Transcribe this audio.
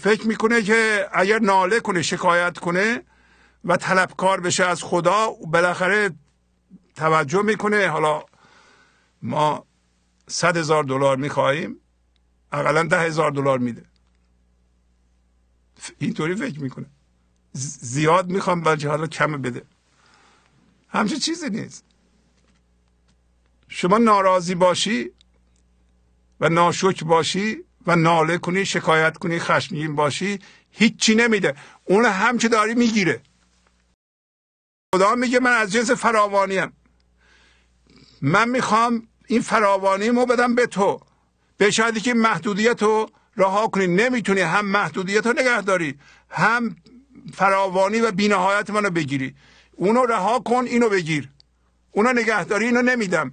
فکر میکنه که اگر ناله کنه شکایت کنه و طلبکار بشه از خدا بالاخره توجه میکنه حالا ما صد هزار دلار میخواهیم اقلا ده هزار دلار میده اینطوری فکر میکنه زیاد میخوام ولی حالا کم بده همچه چیزی نیست شما ناراضی باشی و ناشکر باشی و ناله کنی شکایت کنی خشمگین باشی هیچی نمیده اون هم که داری میگیره خدا میگه من از جنس فراوانیم من میخوام این فراوانیمو رو بدم به تو به شایدی که محدودیت رو رها کنی نمیتونی هم محدودیت رو نگه داری هم فراوانی و بینهایت منو بگیری اونو رها کن اینو بگیر اونو نگهداری اینو نمیدم